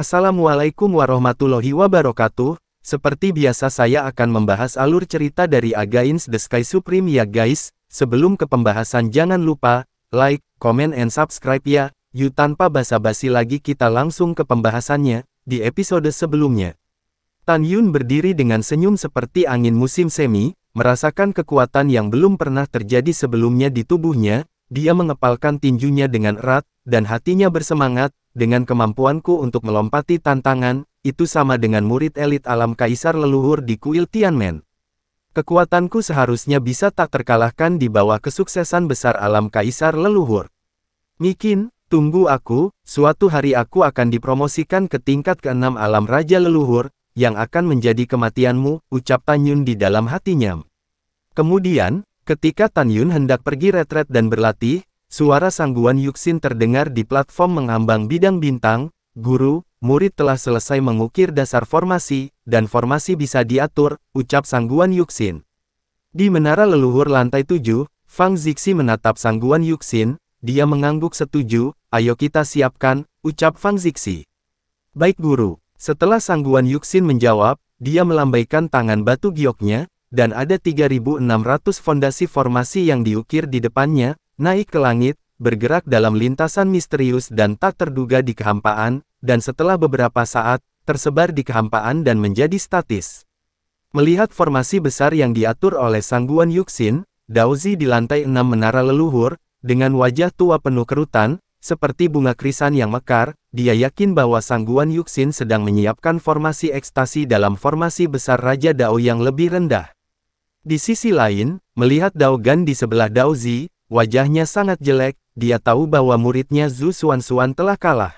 Assalamualaikum warahmatullahi wabarakatuh, seperti biasa saya akan membahas alur cerita dari Against the Sky Supreme ya guys, sebelum ke pembahasan jangan lupa, like, comment and subscribe ya, yuk tanpa basa-basi lagi kita langsung ke pembahasannya, di episode sebelumnya. Tan Yun berdiri dengan senyum seperti angin musim semi, merasakan kekuatan yang belum pernah terjadi sebelumnya di tubuhnya, dia mengepalkan tinjunya dengan erat, dan hatinya bersemangat, dengan kemampuanku untuk melompati tantangan, itu sama dengan murid elit alam kaisar leluhur di kuil Tianmen. Kekuatanku seharusnya bisa tak terkalahkan di bawah kesuksesan besar alam kaisar leluhur. Mikin, tunggu aku, suatu hari aku akan dipromosikan ke tingkat keenam alam raja leluhur, yang akan menjadi kematianmu, ucap Tan Yun di dalam hatinya. Kemudian, ketika Tan Yun hendak pergi retret dan berlatih, Suara sangguan Yuxin terdengar di platform mengambang bidang bintang, guru, murid telah selesai mengukir dasar formasi, dan formasi bisa diatur, ucap sangguan Yuxin. Di menara leluhur lantai 7, Fang Zixi menatap sangguan Yuxin. dia mengangguk setuju, ayo kita siapkan, ucap Fang Zixi. Baik guru, setelah sangguan Yuxin menjawab, dia melambaikan tangan batu gioknya, dan ada 3.600 fondasi formasi yang diukir di depannya, naik ke langit, bergerak dalam lintasan misterius dan tak terduga di kehampaan, dan setelah beberapa saat, tersebar di kehampaan dan menjadi statis. Melihat formasi besar yang diatur oleh Sangguan Yuxin, Daozi di lantai enam menara leluhur, dengan wajah tua penuh kerutan, seperti bunga krisan yang mekar, dia yakin bahwa Sangguan Yuxin sedang menyiapkan formasi ekstasi dalam formasi besar Raja Dao yang lebih rendah. Di sisi lain, melihat Dao Gan di sebelah Daozi. Wajahnya sangat jelek, dia tahu bahwa muridnya Zhu Xuanxuan telah kalah.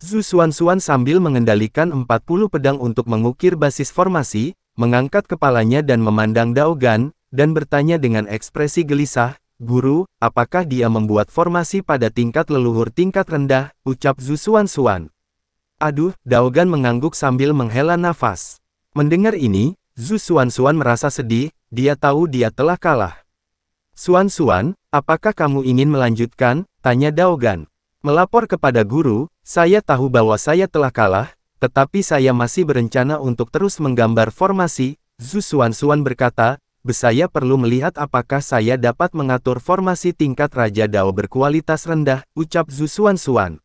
Zhu Xuanxuan sambil mengendalikan 40 pedang untuk mengukir basis formasi, mengangkat kepalanya dan memandang Gan, dan bertanya dengan ekspresi gelisah, Guru, apakah dia membuat formasi pada tingkat leluhur tingkat rendah, ucap Zhu Xuanxuan. Aduh, Gan mengangguk sambil menghela nafas. Mendengar ini, Zhu Xuanxuan merasa sedih, dia tahu dia telah kalah. Xuan Xuan, Apakah kamu ingin melanjutkan? Tanya Daogan. Melapor kepada guru, saya tahu bahwa saya telah kalah, tetapi saya masih berencana untuk terus menggambar formasi, Zhu Suan-Suan berkata, saya perlu melihat apakah saya dapat mengatur formasi tingkat Raja Dao berkualitas rendah, ucap Zhu Suan-Suan.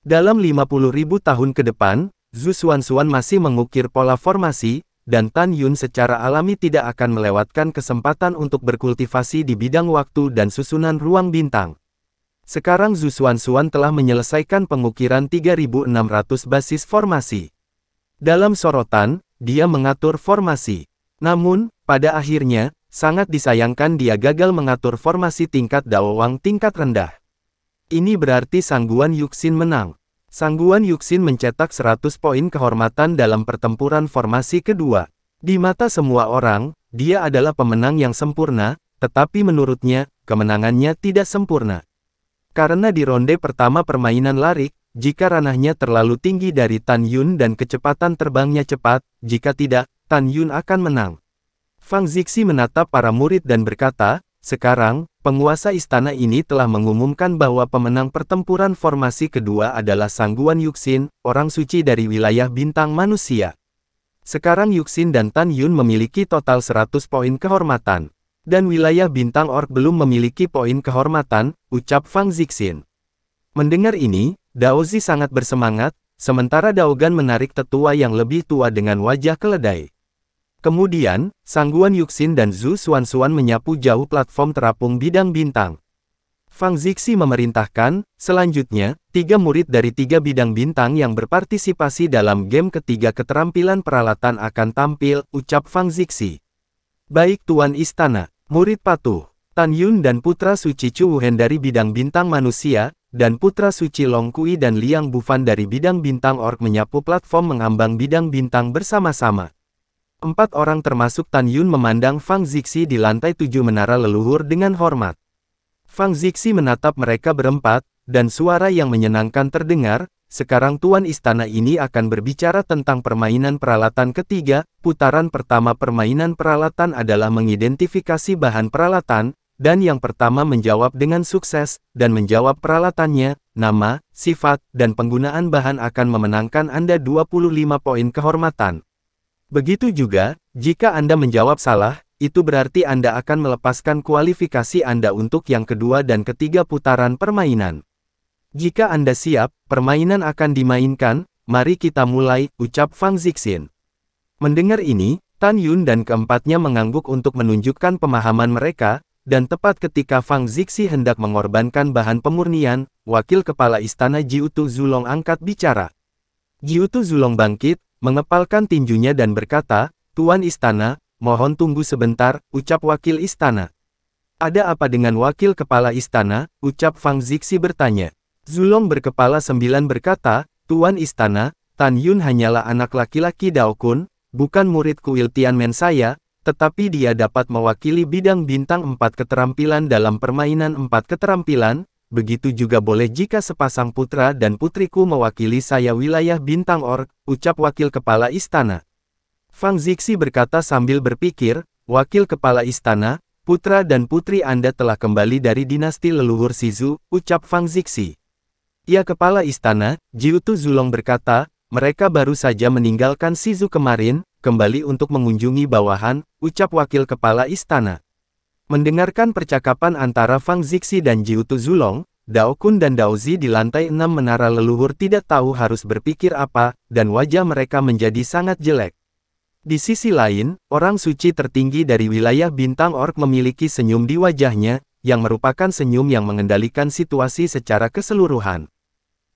Dalam 50.000 tahun ke depan, Zhu Suan-Suan masih mengukir pola formasi, dan Tan Yun secara alami tidak akan melewatkan kesempatan untuk berkultivasi di bidang waktu dan susunan ruang bintang. Sekarang Zhu Xuan telah menyelesaikan pengukiran 3600 basis formasi. Dalam sorotan, dia mengatur formasi. Namun, pada akhirnya, sangat disayangkan dia gagal mengatur formasi tingkat Dao Wang tingkat rendah. Ini berarti Sangguan Yuxin menang. Sangguan Yuxin mencetak 100 poin kehormatan dalam pertempuran formasi kedua. Di mata semua orang, dia adalah pemenang yang sempurna, tetapi menurutnya, kemenangannya tidak sempurna. Karena di ronde pertama permainan larik, jika ranahnya terlalu tinggi dari Tan Yun dan kecepatan terbangnya cepat, jika tidak, Tan Yun akan menang. Fang Zixi menatap para murid dan berkata, sekarang, penguasa istana ini telah mengumumkan bahwa pemenang pertempuran formasi kedua adalah Sangguan Yuxin, orang suci dari wilayah bintang manusia. Sekarang Yuxin dan Tan Yun memiliki total 100 poin kehormatan. Dan wilayah bintang ork belum memiliki poin kehormatan, ucap Fang Zixin. Mendengar ini, Daozi sangat bersemangat, sementara Daogan menarik tetua yang lebih tua dengan wajah keledai. Kemudian, Sangguan Yuxin dan Zhu Xuanxuan menyapu jauh platform terapung bidang bintang. Fang Zixi memerintahkan, selanjutnya, tiga murid dari tiga bidang bintang yang berpartisipasi dalam game ketiga keterampilan peralatan akan tampil, ucap Fang Zixi. Baik Tuan Istana, murid patuh, Tan Yun dan Putra Suci Chu Wuhen dari bidang bintang manusia, dan Putra Suci Long Kui dan Liang Bufan dari bidang bintang ork menyapu platform mengambang bidang bintang bersama-sama. Empat orang termasuk Tan Yun memandang Fang Zixi di lantai tujuh menara leluhur dengan hormat. Fang Zixi menatap mereka berempat, dan suara yang menyenangkan terdengar, sekarang Tuan Istana ini akan berbicara tentang permainan peralatan ketiga, putaran pertama permainan peralatan adalah mengidentifikasi bahan peralatan, dan yang pertama menjawab dengan sukses, dan menjawab peralatannya, nama, sifat, dan penggunaan bahan akan memenangkan Anda 25 poin kehormatan. Begitu juga, jika Anda menjawab salah, itu berarti Anda akan melepaskan kualifikasi Anda untuk yang kedua dan ketiga putaran permainan. Jika Anda siap, permainan akan dimainkan, mari kita mulai, ucap Fang Zixin. Mendengar ini, Tan Yun dan keempatnya mengangguk untuk menunjukkan pemahaman mereka, dan tepat ketika Fang Zixi hendak mengorbankan bahan pemurnian, wakil kepala istana Jiutu Zulong angkat bicara. Jiutu Zulong bangkit, mengepalkan tinjunya dan berkata, Tuan Istana, mohon tunggu sebentar, ucap wakil istana. Ada apa dengan wakil kepala istana, ucap Fang Zixi bertanya. Zulong berkepala sembilan berkata, Tuan Istana, Tan Yun hanyalah anak laki-laki Dao Kun, bukan murid kuil Tianmen saya, tetapi dia dapat mewakili bidang bintang empat keterampilan dalam permainan empat keterampilan, begitu juga boleh jika sepasang putra dan putriku mewakili saya wilayah bintang or," ucap wakil kepala istana. Fang Zixi berkata sambil berpikir, wakil kepala istana, putra dan putri Anda telah kembali dari dinasti leluhur Sizu, ucap Fang Zixi. Ya kepala istana, Jiutu Zulong berkata, mereka baru saja meninggalkan Sizu kemarin, kembali untuk mengunjungi bawahan, ucap wakil kepala istana. Mendengarkan percakapan antara Fang Zixi dan Jiu Tu Zulong, Dao Kun dan Dao Zi di lantai enam menara leluhur tidak tahu harus berpikir apa, dan wajah mereka menjadi sangat jelek. Di sisi lain, orang suci tertinggi dari wilayah bintang ork memiliki senyum di wajahnya, yang merupakan senyum yang mengendalikan situasi secara keseluruhan.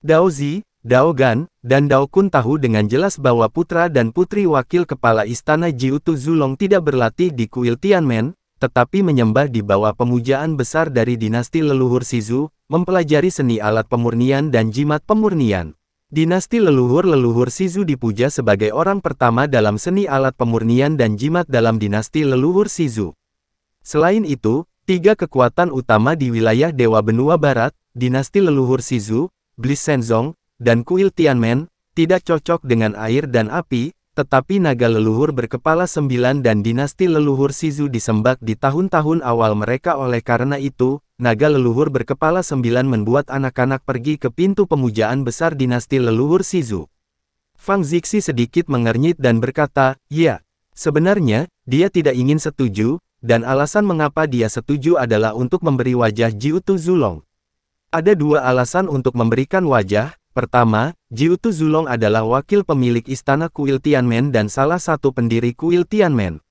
Dao Zi, Dao Gan, dan Dao Kun tahu dengan jelas bahwa putra dan putri wakil kepala istana Tu Zulong tidak berlatih di kuil Tianmen, tetapi menyembah di bawah pemujaan besar dari dinasti leluhur Sizu, mempelajari seni alat pemurnian dan jimat pemurnian. Dinasti leluhur-leluhur Sizu dipuja sebagai orang pertama dalam seni alat pemurnian dan jimat dalam dinasti leluhur Sizu. Selain itu, tiga kekuatan utama di wilayah Dewa Benua Barat, dinasti leluhur Sizu, Bliss dan Kuil Tianmen, tidak cocok dengan air dan api, tetapi naga leluhur berkepala sembilan dan dinasti leluhur Sizu disembak di tahun-tahun awal mereka oleh karena itu, naga leluhur berkepala sembilan membuat anak-anak pergi ke pintu pemujaan besar dinasti leluhur Sizu. Fang Zixi sedikit mengernyit dan berkata, ya, sebenarnya, dia tidak ingin setuju, dan alasan mengapa dia setuju adalah untuk memberi wajah Jiutu Zulong. Ada dua alasan untuk memberikan wajah, Pertama, Jiutu Zulong adalah wakil pemilik Istana Kuil Tianmen dan salah satu pendiri Kuil Tianmen.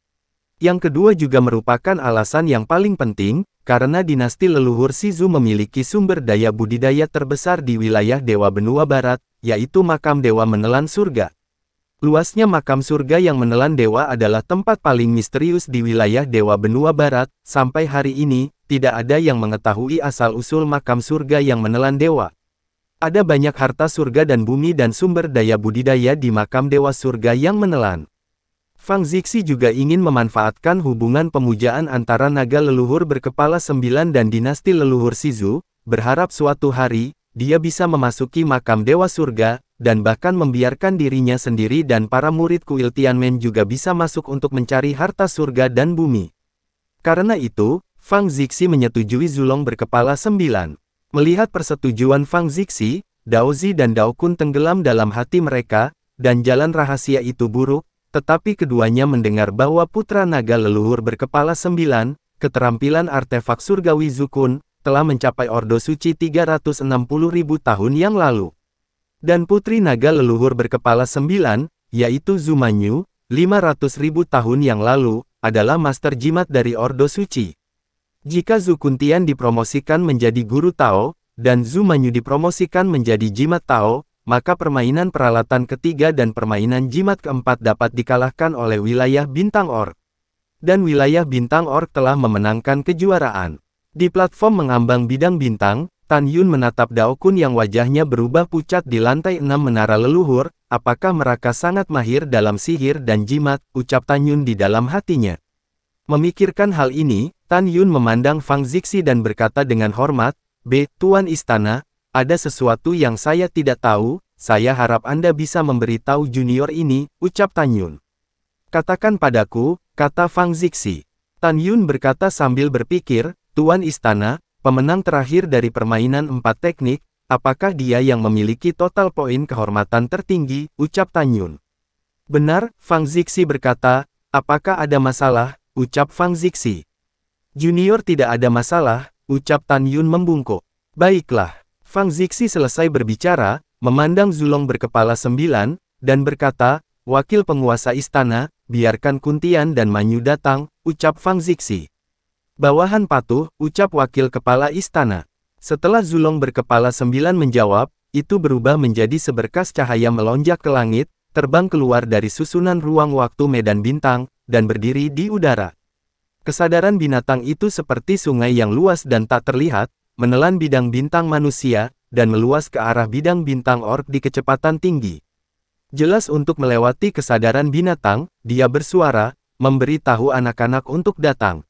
Yang kedua juga merupakan alasan yang paling penting, karena dinasti leluhur Sizu memiliki sumber daya budidaya terbesar di wilayah Dewa Benua Barat, yaitu makam Dewa Menelan Surga. Luasnya makam surga yang menelan dewa adalah tempat paling misterius di wilayah Dewa Benua Barat, sampai hari ini, tidak ada yang mengetahui asal-usul makam surga yang menelan dewa. Ada banyak harta surga dan bumi dan sumber daya budidaya di makam dewa surga yang menelan. Fang Zixi juga ingin memanfaatkan hubungan pemujaan antara naga leluhur berkepala sembilan dan dinasti leluhur Sizu, berharap suatu hari, dia bisa memasuki makam dewa surga, dan bahkan membiarkan dirinya sendiri dan para murid kuil Tianmen juga bisa masuk untuk mencari harta surga dan bumi. Karena itu, Fang Zixi menyetujui Zulong berkepala sembilan. Melihat persetujuan Fang Zixi, Dao Zi dan Dao Kun tenggelam dalam hati mereka, dan jalan rahasia itu buruk, tetapi keduanya mendengar bahwa putra naga leluhur berkepala sembilan, keterampilan artefak surgawi Zukun, telah mencapai Ordo Suci 360.000 tahun yang lalu. Dan putri naga leluhur berkepala sembilan, yaitu Zumanyu, 500.000 tahun yang lalu, adalah master jimat dari Ordo Suci. Jika Zhu Kuntian dipromosikan menjadi guru Tao, dan Zhu Manyu dipromosikan menjadi jimat Tao, maka permainan peralatan ketiga dan permainan jimat keempat dapat dikalahkan oleh wilayah Bintang Ork. Dan wilayah Bintang Ork telah memenangkan kejuaraan. Di platform mengambang bidang bintang, Tan Yun menatap Dao Kun yang wajahnya berubah pucat di lantai enam menara leluhur, apakah mereka sangat mahir dalam sihir dan jimat, ucap Tan Yun di dalam hatinya. Memikirkan hal ini, Tan Yun memandang Fang Zixi dan berkata dengan hormat, B. Tuan Istana, ada sesuatu yang saya tidak tahu, saya harap Anda bisa memberitahu junior ini, ucap Tan Yun. Katakan padaku, kata Fang Zixi. Tan Yun berkata sambil berpikir, Tuan Istana, pemenang terakhir dari permainan empat teknik, apakah dia yang memiliki total poin kehormatan tertinggi, ucap Tan Yun. Benar, Fang Zixi berkata, apakah ada masalah, ucap Fang Zixi. Junior tidak ada masalah, ucap Tan Yun membungkuk. Baiklah. Fang Zixi selesai berbicara, memandang Zulong berkepala sembilan, dan berkata, Wakil penguasa istana, biarkan Kuntian dan Manyu datang, ucap Fang Zixi. Bawahan patuh, ucap wakil kepala istana. Setelah Zulong berkepala sembilan menjawab, itu berubah menjadi seberkas cahaya melonjak ke langit, terbang keluar dari susunan ruang waktu medan bintang, dan berdiri di udara. Kesadaran binatang itu seperti sungai yang luas dan tak terlihat, menelan bidang bintang manusia, dan meluas ke arah bidang bintang ork di kecepatan tinggi. Jelas untuk melewati kesadaran binatang, dia bersuara, memberitahu anak-anak untuk datang.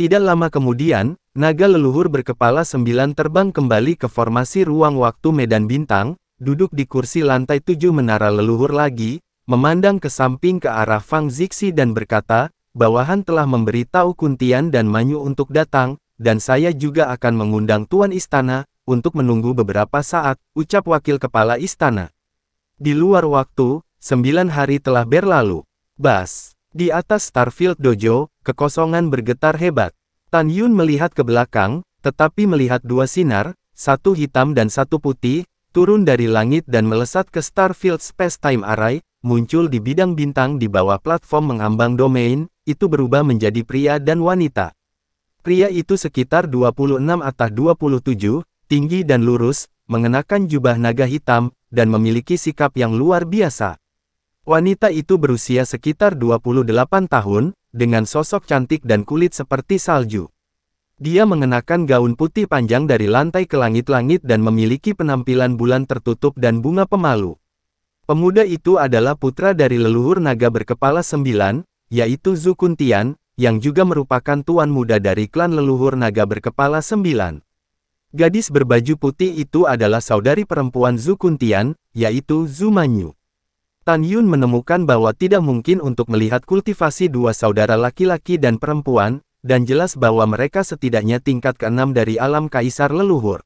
Tidak lama kemudian, naga leluhur berkepala sembilan terbang kembali ke formasi ruang waktu medan bintang, duduk di kursi lantai tujuh menara leluhur lagi, memandang ke samping ke arah Fang Zixi dan berkata, bawahan telah memberitahu Kuntian dan Manyu untuk datang, dan saya juga akan mengundang Tuan Istana, untuk menunggu beberapa saat, ucap wakil kepala istana. Di luar waktu, sembilan hari telah berlalu. Bas, di atas Starfield Dojo, kekosongan bergetar hebat. Tan Yun melihat ke belakang, tetapi melihat dua sinar, satu hitam dan satu putih, turun dari langit dan melesat ke Starfield Space Time Array, muncul di bidang bintang di bawah platform mengambang domain, itu berubah menjadi pria dan wanita. Pria itu sekitar 26 atau 27, tinggi dan lurus, mengenakan jubah naga hitam, dan memiliki sikap yang luar biasa. Wanita itu berusia sekitar 28 tahun, dengan sosok cantik dan kulit seperti salju. Dia mengenakan gaun putih panjang dari lantai ke langit-langit dan memiliki penampilan bulan tertutup dan bunga pemalu. Pemuda itu adalah putra dari leluhur naga berkepala sembilan, yaitu Zukuntian, yang juga merupakan tuan muda dari klan leluhur naga berkepala sembilan. Gadis berbaju putih itu adalah saudari perempuan Zukuntian, yaitu Zumanyu. Tan Yun menemukan bahwa tidak mungkin untuk melihat kultivasi dua saudara laki-laki dan perempuan, dan jelas bahwa mereka setidaknya tingkat keenam dari alam kaisar leluhur.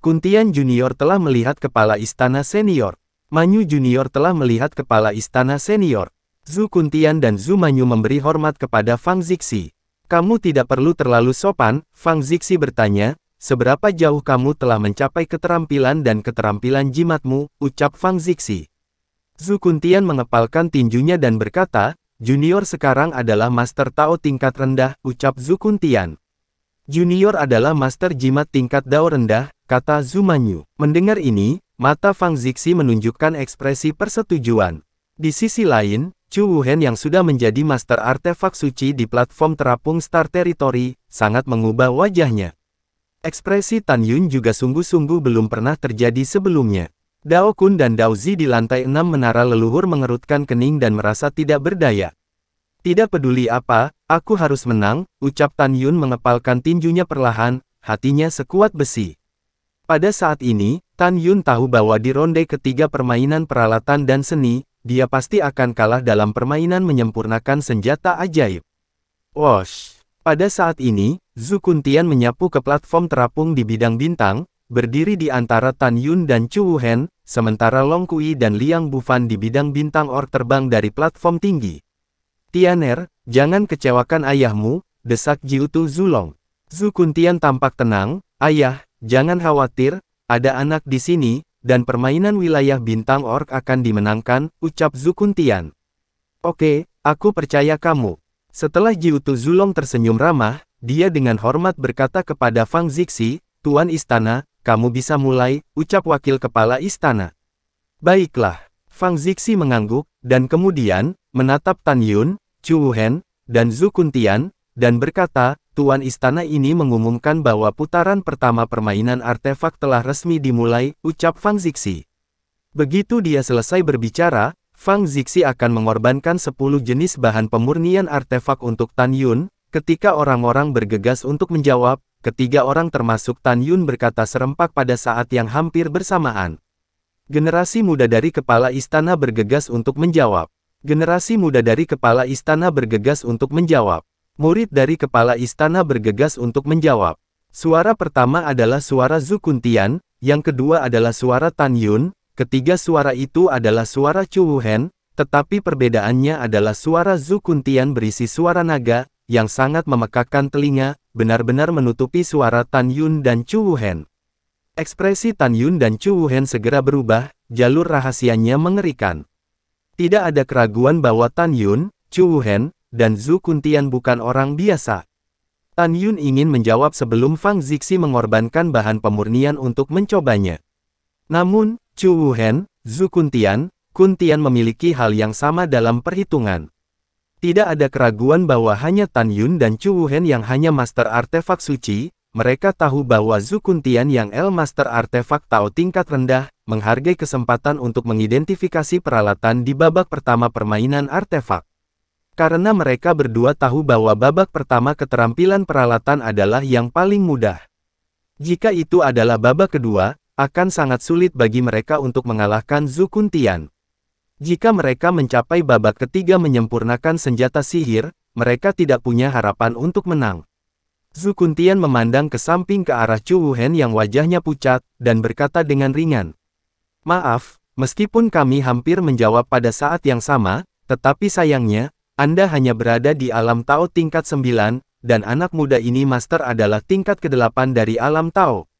Kuntian Junior telah melihat kepala istana senior. Manyu Junior telah melihat kepala istana senior. Zhu Kuntian dan Zhu Manyu memberi hormat kepada Fang Zixi. Kamu tidak perlu terlalu sopan, Fang Zixi bertanya, seberapa jauh kamu telah mencapai keterampilan dan keterampilan jimatmu, ucap Fang Zixi. Zhu Kuntian mengepalkan tinjunya dan berkata, junior sekarang adalah master Tao tingkat rendah, ucap Zhu Kuntian. Junior adalah master jimat tingkat dao rendah, kata Zumanyu. Mendengar ini, mata Fang Zixi menunjukkan ekspresi persetujuan. Di sisi lain, Chu Wuhen yang sudah menjadi master artefak suci di platform terapung Star Territory, sangat mengubah wajahnya. Ekspresi Tan Yun juga sungguh-sungguh belum pernah terjadi sebelumnya. Dao Kun dan Dao Zi di lantai enam menara leluhur mengerutkan kening dan merasa tidak berdaya. Tidak peduli apa, aku harus menang, ucap Tan Yun mengepalkan tinjunya perlahan, hatinya sekuat besi. Pada saat ini, Tan Yun tahu bahwa di ronde ketiga permainan peralatan dan seni, dia pasti akan kalah dalam permainan menyempurnakan senjata ajaib. Wash. Pada saat ini, Zhu Kuntian menyapu ke platform terapung di bidang bintang, berdiri di antara Tan Yun dan Chu Wuhan, sementara Long Kui dan Liang Bufan di bidang bintang or terbang dari platform tinggi. Tianer, jangan kecewakan ayahmu, desak Jiutu Zulong. Zhu Kuntian tampak tenang, ayah, jangan khawatir, ada anak di sini, dan permainan wilayah bintang ork akan dimenangkan, ucap Zukuntian. Oke, aku percaya kamu. Setelah Jiutu Zulong tersenyum ramah, dia dengan hormat berkata kepada Fang Zixi, Tuan Istana, kamu bisa mulai, ucap wakil kepala istana. Baiklah. Fang Zixi mengangguk, dan kemudian, menatap Tan Yun, Chu Hen, dan Zukuntian, dan berkata, Tuan Istana ini mengumumkan bahwa putaran pertama permainan artefak telah resmi dimulai, ucap Fang Zixi. Begitu dia selesai berbicara, Fang Zixi akan mengorbankan 10 jenis bahan pemurnian artefak untuk Tan Yun, ketika orang-orang bergegas untuk menjawab, ketiga orang termasuk Tan Yun berkata serempak pada saat yang hampir bersamaan. Generasi muda dari kepala istana bergegas untuk menjawab. Generasi muda dari kepala istana bergegas untuk menjawab. Murid dari kepala istana bergegas untuk menjawab. Suara pertama adalah suara Zukuntian, yang kedua adalah suara Tan Yun, ketiga suara itu adalah suara Chu Wuhan, tetapi perbedaannya adalah suara Zukuntian berisi suara naga, yang sangat memekakkan telinga, benar-benar menutupi suara Tan Yun dan Chu Wuhan. Ekspresi Tan Yun dan Chu Wuhan segera berubah, jalur rahasianya mengerikan. Tidak ada keraguan bahwa Tan Yun, Chu Wuhan, dan Zhu Kuntian bukan orang biasa. Tan Yun ingin menjawab sebelum Fang Zixi mengorbankan bahan pemurnian untuk mencobanya. Namun, Chu Wuhen, Zhu Kuntian, Kuntian memiliki hal yang sama dalam perhitungan. Tidak ada keraguan bahwa hanya Tan Yun dan Chu Wuhen yang hanya master artefak suci, mereka tahu bahwa Zhu Kuntian yang El Master Artefak Tao tingkat rendah, menghargai kesempatan untuk mengidentifikasi peralatan di babak pertama permainan artefak. Karena mereka berdua tahu bahwa babak pertama keterampilan peralatan adalah yang paling mudah. Jika itu adalah babak kedua, akan sangat sulit bagi mereka untuk mengalahkan Zukun Jika mereka mencapai babak ketiga menyempurnakan senjata sihir, mereka tidak punya harapan untuk menang. Zukuntian memandang ke samping ke arah Chu Wuhen yang wajahnya pucat, dan berkata dengan ringan. Maaf, meskipun kami hampir menjawab pada saat yang sama, tetapi sayangnya, anda hanya berada di alam Tao tingkat 9, dan anak muda ini master adalah tingkat ke-8 dari alam Tao.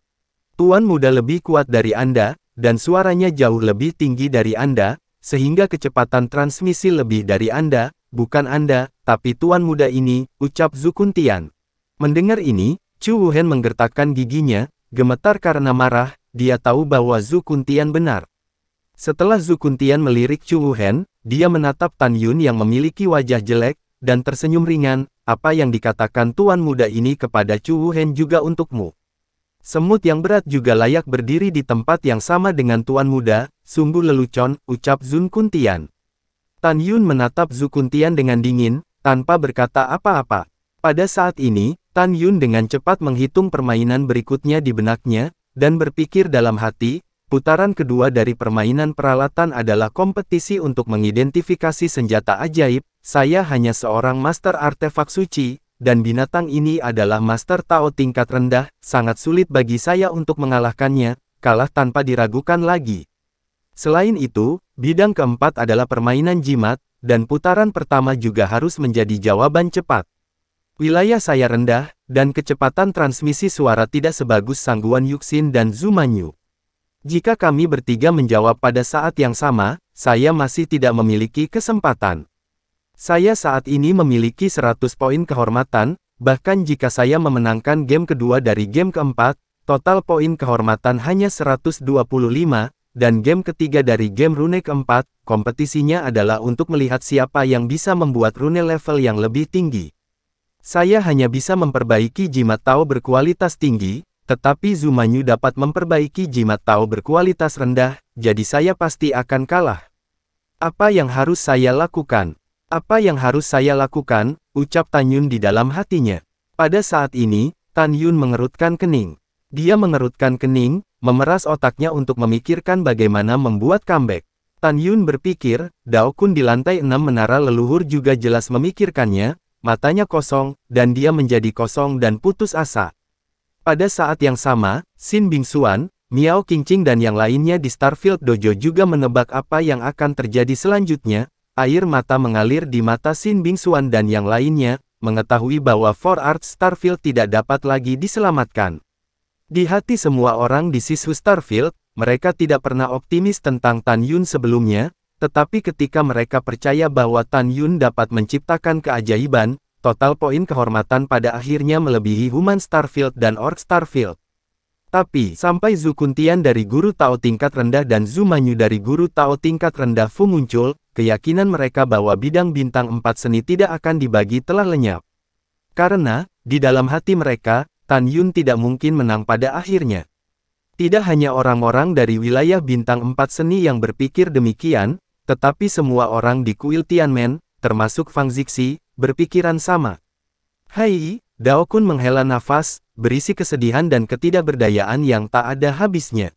Tuan muda lebih kuat dari Anda, dan suaranya jauh lebih tinggi dari Anda, sehingga kecepatan transmisi lebih dari Anda, bukan Anda, tapi tuan muda ini, ucap Zukuntian. Mendengar ini, Chu Wuhan menggertakkan giginya, gemetar karena marah, dia tahu bahwa Zukuntian benar. Setelah Zukuntian melirik Chu Wuhan, dia menatap Tan Yun yang memiliki wajah jelek, dan tersenyum ringan, apa yang dikatakan tuan muda ini kepada Chu Wuhen juga untukmu. Semut yang berat juga layak berdiri di tempat yang sama dengan tuan muda, sungguh lelucon, ucap Zun Kuntian. Tan Yun menatap Zun Kuntian dengan dingin, tanpa berkata apa-apa. Pada saat ini, Tan Yun dengan cepat menghitung permainan berikutnya di benaknya, dan berpikir dalam hati, Putaran kedua dari permainan peralatan adalah kompetisi untuk mengidentifikasi senjata ajaib, saya hanya seorang master artefak suci, dan binatang ini adalah master Tao tingkat rendah, sangat sulit bagi saya untuk mengalahkannya, kalah tanpa diragukan lagi. Selain itu, bidang keempat adalah permainan jimat, dan putaran pertama juga harus menjadi jawaban cepat. Wilayah saya rendah, dan kecepatan transmisi suara tidak sebagus sangguan Yuxin dan Zumanyu. Jika kami bertiga menjawab pada saat yang sama, saya masih tidak memiliki kesempatan. Saya saat ini memiliki 100 poin kehormatan, bahkan jika saya memenangkan game kedua dari game keempat, total poin kehormatan hanya 125, dan game ketiga dari game rune keempat, kompetisinya adalah untuk melihat siapa yang bisa membuat rune level yang lebih tinggi. Saya hanya bisa memperbaiki jimat tau berkualitas tinggi, tetapi Zumanyu dapat memperbaiki jimat Tao berkualitas rendah, jadi saya pasti akan kalah. Apa yang harus saya lakukan? Apa yang harus saya lakukan? Ucap Tan Yun di dalam hatinya. Pada saat ini, Tan Yun mengerutkan kening. Dia mengerutkan kening, memeras otaknya untuk memikirkan bagaimana membuat comeback. Tan Yun berpikir, Dao Kun di lantai enam menara leluhur juga jelas memikirkannya, matanya kosong, dan dia menjadi kosong dan putus asa. Pada saat yang sama, Xin Bingxuan, Miao Qingqing dan yang lainnya di Starfield Dojo juga menebak apa yang akan terjadi selanjutnya, air mata mengalir di mata Xin Bingxuan dan yang lainnya, mengetahui bahwa Four Arts Starfield tidak dapat lagi diselamatkan. Di hati semua orang di Sisu Starfield, mereka tidak pernah optimis tentang Tan Yun sebelumnya, tetapi ketika mereka percaya bahwa Tan Yun dapat menciptakan keajaiban, total poin kehormatan pada akhirnya melebihi Human Starfield dan Orc Starfield. Tapi, sampai Zhu Kuntian dari guru Tao tingkat rendah dan Zhu Manyu dari guru Tao tingkat rendah Fu muncul, keyakinan mereka bahwa bidang bintang empat seni tidak akan dibagi telah lenyap. Karena, di dalam hati mereka, Tan Yun tidak mungkin menang pada akhirnya. Tidak hanya orang-orang dari wilayah bintang empat seni yang berpikir demikian, tetapi semua orang di kuil Tianmen, termasuk Fang Zixi, berpikiran sama. Hai, Dao Kun menghela nafas, berisi kesedihan dan ketidakberdayaan yang tak ada habisnya.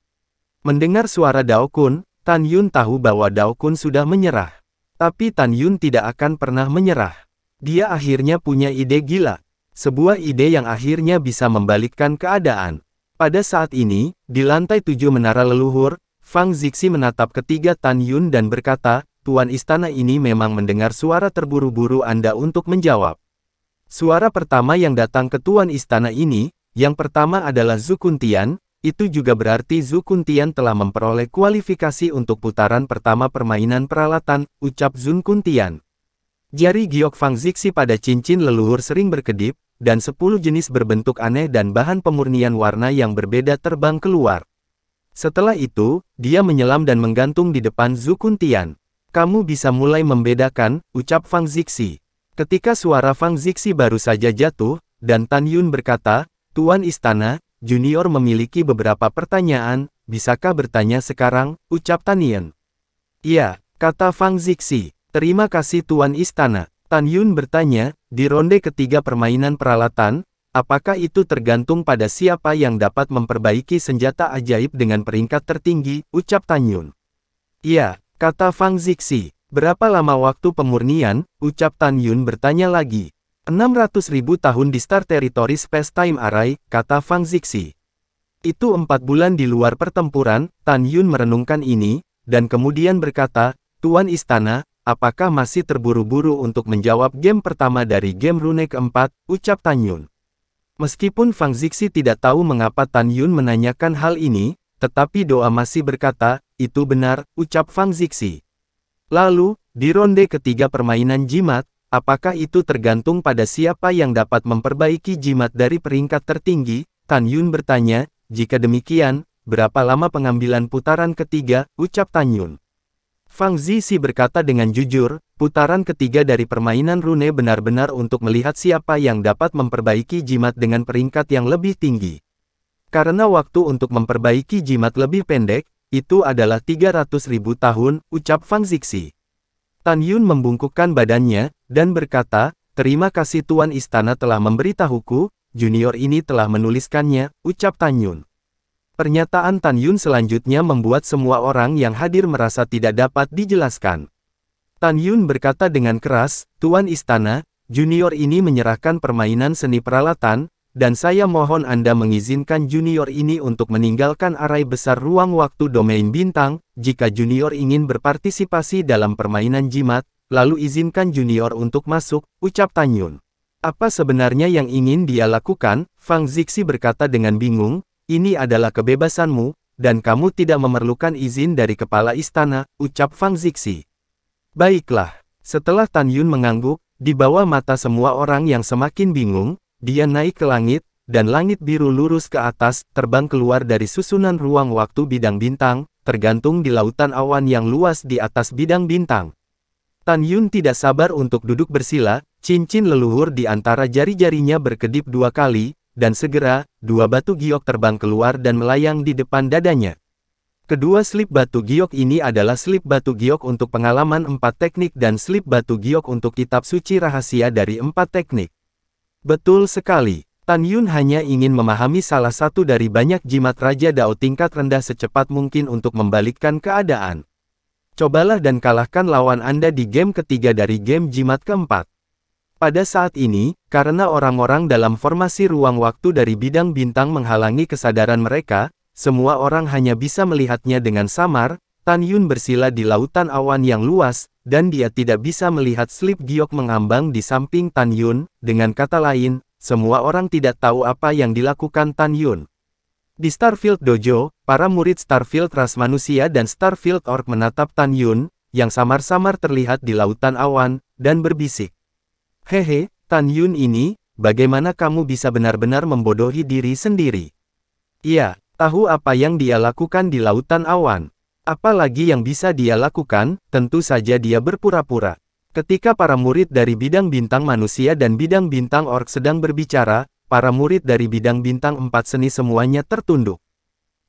Mendengar suara Dao Kun, Tan Yun tahu bahwa Dao Kun sudah menyerah. Tapi Tan Yun tidak akan pernah menyerah. Dia akhirnya punya ide gila. Sebuah ide yang akhirnya bisa membalikkan keadaan. Pada saat ini, di lantai tujuh menara leluhur, Fang Zixi menatap ketiga Tan Yun dan berkata, Tuan Istana ini memang mendengar suara terburu-buru Anda untuk menjawab. Suara pertama yang datang ke Tuan Istana ini, yang pertama adalah Zukuntian, itu juga berarti Zukuntian telah memperoleh kualifikasi untuk putaran pertama permainan peralatan, ucap Zukuntian. Jari giok Fang Zixi pada cincin leluhur sering berkedip, dan sepuluh jenis berbentuk aneh dan bahan pemurnian warna yang berbeda terbang keluar. Setelah itu, dia menyelam dan menggantung di depan Zukuntian. Kamu bisa mulai membedakan, ucap Fang Zixi. Ketika suara Fang Zixi baru saja jatuh, dan Tan Yun berkata, Tuan Istana, Junior memiliki beberapa pertanyaan, bisakah bertanya sekarang, ucap Tan Yun. Iya, kata Fang Zixi, terima kasih Tuan Istana. Tan Yun bertanya, di ronde ketiga permainan peralatan, apakah itu tergantung pada siapa yang dapat memperbaiki senjata ajaib dengan peringkat tertinggi, ucap Tan Yun. Iya, Kata Fang Zixi, berapa lama waktu pemurnian, ucap Tan Yun bertanya lagi. 600 ribu tahun di Star Territory Space Time Array, kata Fang Zixi. Itu empat bulan di luar pertempuran, Tan Yun merenungkan ini, dan kemudian berkata, Tuan Istana, apakah masih terburu-buru untuk menjawab game pertama dari game rune keempat, ucap Tan Yun. Meskipun Fang Zixi tidak tahu mengapa Tan Yun menanyakan hal ini, tetapi doa masih berkata, itu benar, ucap Fang Zixi. Lalu, di ronde ketiga permainan jimat, apakah itu tergantung pada siapa yang dapat memperbaiki jimat dari peringkat tertinggi? Tan Yun bertanya, jika demikian, berapa lama pengambilan putaran ketiga, ucap Tan Yun. Fang Zixi berkata dengan jujur, putaran ketiga dari permainan rune benar-benar untuk melihat siapa yang dapat memperbaiki jimat dengan peringkat yang lebih tinggi. Karena waktu untuk memperbaiki jimat lebih pendek, itu adalah 300 ribu tahun, ucap Fang Zixi. Tan Yun membungkukkan badannya, dan berkata, Terima kasih Tuan Istana telah memberitahuku, junior ini telah menuliskannya, ucap Tan Yun. Pernyataan Tan Yun selanjutnya membuat semua orang yang hadir merasa tidak dapat dijelaskan. Tan Yun berkata dengan keras, Tuan Istana, junior ini menyerahkan permainan seni peralatan, dan saya mohon Anda mengizinkan junior ini untuk meninggalkan arai besar ruang waktu domain bintang, jika junior ingin berpartisipasi dalam permainan jimat, lalu izinkan junior untuk masuk, ucap Tanyun. Apa sebenarnya yang ingin dia lakukan? Fang Zixi berkata dengan bingung, ini adalah kebebasanmu, dan kamu tidak memerlukan izin dari kepala istana, ucap Fang Zixi. Baiklah, setelah Tan Yun mengangguk, di bawah mata semua orang yang semakin bingung, dia naik ke langit, dan langit biru lurus ke atas, terbang keluar dari susunan ruang waktu bidang bintang, tergantung di lautan awan yang luas di atas bidang bintang. Tan Yun tidak sabar untuk duduk bersila, cincin leluhur di antara jari-jarinya berkedip dua kali, dan segera, dua batu giok terbang keluar dan melayang di depan dadanya. Kedua slip batu giok ini adalah slip batu giok untuk pengalaman empat teknik dan slip batu giok untuk kitab suci rahasia dari empat teknik. Betul sekali. Tan Yun hanya ingin memahami salah satu dari banyak jimat Raja Dao tingkat rendah secepat mungkin untuk membalikkan keadaan. Cobalah dan kalahkan lawan Anda di game ketiga dari game jimat keempat. Pada saat ini, karena orang-orang dalam formasi ruang waktu dari bidang bintang menghalangi kesadaran mereka, semua orang hanya bisa melihatnya dengan samar, Tan Yun bersila di lautan awan yang luas, dan dia tidak bisa melihat slip giok mengambang di samping Tan Yun, dengan kata lain, semua orang tidak tahu apa yang dilakukan Tan Yun. Di Starfield Dojo, para murid Starfield ras manusia dan Starfield Orc menatap Tan Yun, yang samar-samar terlihat di lautan awan, dan berbisik. Hehe, Tan Yun ini, bagaimana kamu bisa benar-benar membodohi diri sendiri? Iya, tahu apa yang dia lakukan di lautan awan. Apa lagi yang bisa dia lakukan? Tentu saja dia berpura-pura. Ketika para murid dari bidang bintang manusia dan bidang bintang ork sedang berbicara, para murid dari bidang bintang empat seni semuanya tertunduk.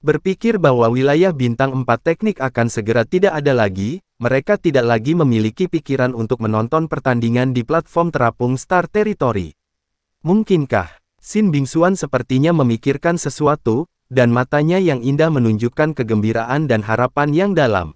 Berpikir bahwa wilayah bintang empat teknik akan segera tidak ada lagi, mereka tidak lagi memiliki pikiran untuk menonton pertandingan di platform terapung Star Territory. Mungkinkah, Sin Bingsuan sepertinya memikirkan sesuatu, dan matanya yang indah menunjukkan kegembiraan dan harapan yang dalam.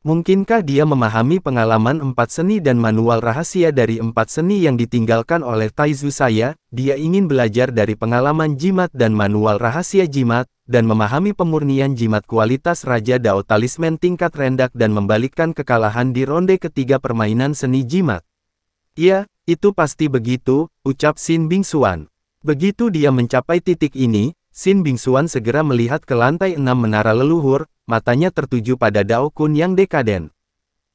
Mungkinkah dia memahami pengalaman empat seni dan manual rahasia dari empat seni yang ditinggalkan oleh Taizu saya? Dia ingin belajar dari pengalaman jimat dan manual rahasia jimat, dan memahami pemurnian jimat kualitas Raja Dao Talisman tingkat rendah dan membalikkan kekalahan di ronde ketiga permainan seni jimat. Iya, itu pasti begitu, ucap Sin Bingsuan. Begitu dia mencapai titik ini, Sin Bingsuan segera melihat ke lantai enam menara leluhur, matanya tertuju pada Dao Kun yang dekaden.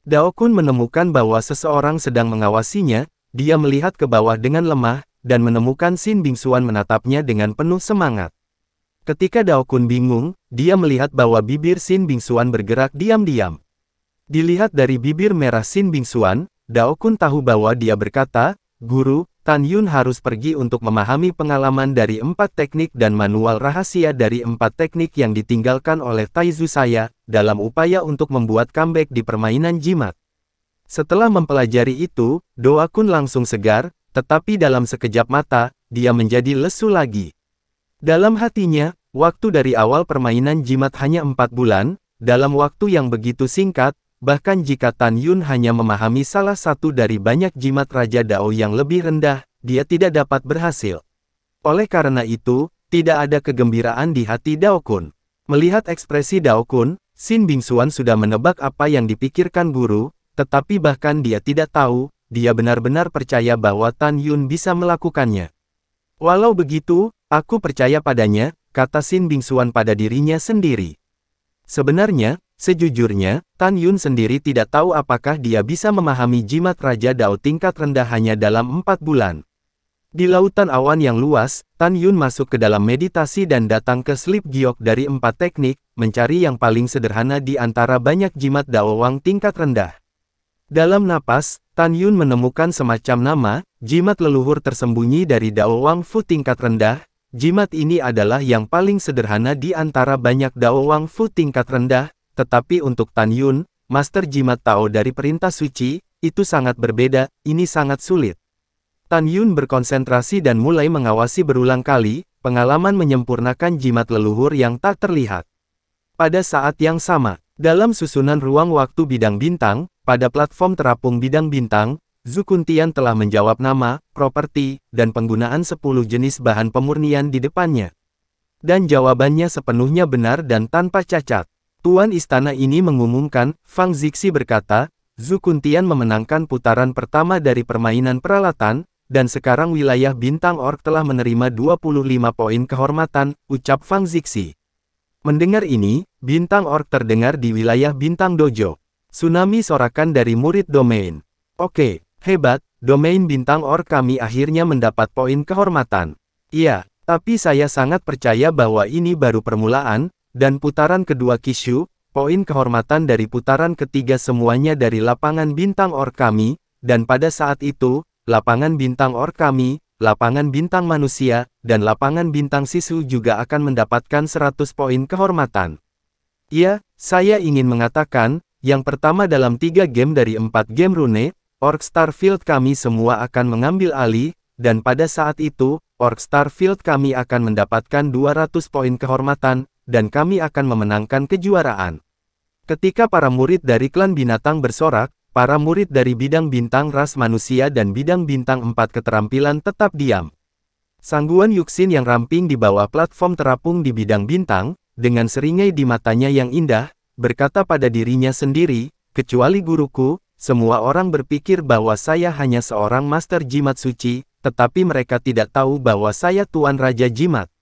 Dao Kun menemukan bahwa seseorang sedang mengawasinya, dia melihat ke bawah dengan lemah, dan menemukan Sin Bingsuan menatapnya dengan penuh semangat. Ketika Dao Kun bingung, dia melihat bahwa bibir Sin Bingsuan bergerak diam-diam. Dilihat dari bibir merah Sin Bingsuan, Dao Kun tahu bahwa dia berkata, Guru, Tan Yun harus pergi untuk memahami pengalaman dari empat teknik dan manual rahasia dari empat teknik yang ditinggalkan oleh Taizu saya, dalam upaya untuk membuat comeback di permainan jimat. Setelah mempelajari itu, Doa Kun langsung segar, tetapi dalam sekejap mata, dia menjadi lesu lagi. Dalam hatinya, waktu dari awal permainan jimat hanya empat bulan, dalam waktu yang begitu singkat, Bahkan jika Tan Yun hanya memahami salah satu dari banyak jimat Raja Dao yang lebih rendah, dia tidak dapat berhasil. Oleh karena itu, tidak ada kegembiraan di hati Dao Kun. Melihat ekspresi Dao Kun, Xin Bingsuan sudah menebak apa yang dipikirkan guru, tetapi bahkan dia tidak tahu, dia benar-benar percaya bahwa Tan Yun bisa melakukannya. Walau begitu, aku percaya padanya, kata Sin Bingsuan pada dirinya sendiri. Sebenarnya, Sejujurnya, Tan Yun sendiri tidak tahu apakah dia bisa memahami jimat Raja Dao tingkat rendah hanya dalam empat bulan. Di lautan awan yang luas, Tan Yun masuk ke dalam meditasi dan datang ke slip Giok dari empat teknik, mencari yang paling sederhana di antara banyak jimat Dao Wang tingkat rendah. Dalam napas, Tan Yun menemukan semacam nama, jimat leluhur tersembunyi dari Dao Wang Fu tingkat rendah, jimat ini adalah yang paling sederhana di antara banyak Dao Wang Fu tingkat rendah, tetapi untuk Tan Yun, Master Jimat Tao dari perintah suci, itu sangat berbeda, ini sangat sulit. Tan Yun berkonsentrasi dan mulai mengawasi berulang kali, pengalaman menyempurnakan jimat leluhur yang tak terlihat. Pada saat yang sama, dalam susunan ruang waktu bidang bintang, pada platform terapung bidang bintang, Zukuntian telah menjawab nama, properti, dan penggunaan 10 jenis bahan pemurnian di depannya. Dan jawabannya sepenuhnya benar dan tanpa cacat. Tuan Istana ini mengumumkan, Fang Zixi berkata, Zhu Kuntian memenangkan putaran pertama dari permainan peralatan, dan sekarang wilayah Bintang Ork telah menerima 25 poin kehormatan, ucap Fang Zixi. Mendengar ini, Bintang Ork terdengar di wilayah Bintang Dojo. Tsunami sorakan dari murid domain. Oke, hebat, domain Bintang Ork kami akhirnya mendapat poin kehormatan. Iya, tapi saya sangat percaya bahwa ini baru permulaan, dan putaran kedua Kishu, poin kehormatan dari putaran ketiga semuanya dari lapangan bintang or kami, dan pada saat itu, lapangan bintang or kami, lapangan bintang manusia, dan lapangan bintang sisu juga akan mendapatkan 100 poin kehormatan. iya saya ingin mengatakan, yang pertama dalam tiga game dari empat game rune, ork Starfield kami semua akan mengambil alih, dan pada saat itu, ork Starfield kami akan mendapatkan 200 poin kehormatan, dan kami akan memenangkan kejuaraan. Ketika para murid dari klan binatang bersorak, para murid dari bidang bintang ras manusia dan bidang bintang empat keterampilan tetap diam. Sangguan Yuxin yang ramping di bawah platform terapung di bidang bintang, dengan seringai di matanya yang indah, berkata pada dirinya sendiri, kecuali guruku, semua orang berpikir bahwa saya hanya seorang master jimat suci, tetapi mereka tidak tahu bahwa saya Tuan Raja Jimat.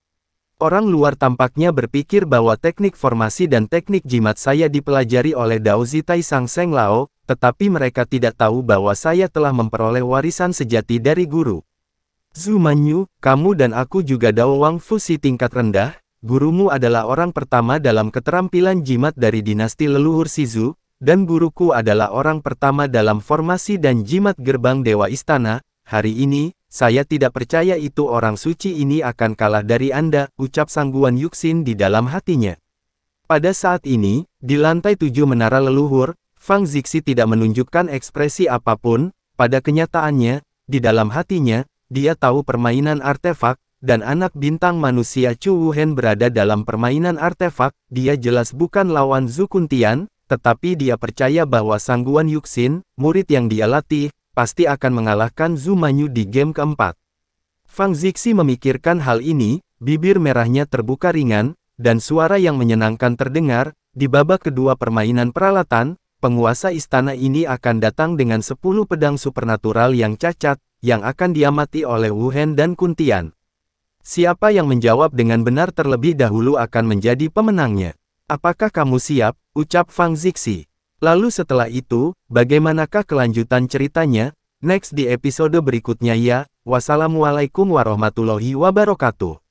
Orang luar tampaknya berpikir bahwa teknik formasi dan teknik jimat saya dipelajari oleh Dao Zitai Sang Seng Lao, tetapi mereka tidak tahu bahwa saya telah memperoleh warisan sejati dari guru. Zhu Manyu, kamu dan aku juga Dao Wang Fusi tingkat rendah, gurumu adalah orang pertama dalam keterampilan jimat dari dinasti leluhur Sizu, dan guruku adalah orang pertama dalam formasi dan jimat gerbang Dewa Istana, hari ini, saya tidak percaya itu orang suci ini akan kalah dari Anda, ucap sangguan Yuxin di dalam hatinya. Pada saat ini, di lantai tujuh menara leluhur, Fang Zixi tidak menunjukkan ekspresi apapun, pada kenyataannya, di dalam hatinya, dia tahu permainan artefak, dan anak bintang manusia Chu Wuhen berada dalam permainan artefak, dia jelas bukan lawan Zukuntian, Kuntian, tetapi dia percaya bahwa sangguan Yuxin, murid yang dia latih, pasti akan mengalahkan Zhu Manyu di game keempat. Fang Zixi memikirkan hal ini, bibir merahnya terbuka ringan, dan suara yang menyenangkan terdengar, di babak kedua permainan peralatan, penguasa istana ini akan datang dengan 10 pedang supernatural yang cacat, yang akan diamati oleh Wuhen dan Kuntian. Siapa yang menjawab dengan benar terlebih dahulu akan menjadi pemenangnya. Apakah kamu siap? ucap Fang Zixi. Lalu setelah itu, bagaimanakah kelanjutan ceritanya? Next di episode berikutnya ya, wassalamualaikum warahmatullahi wabarakatuh.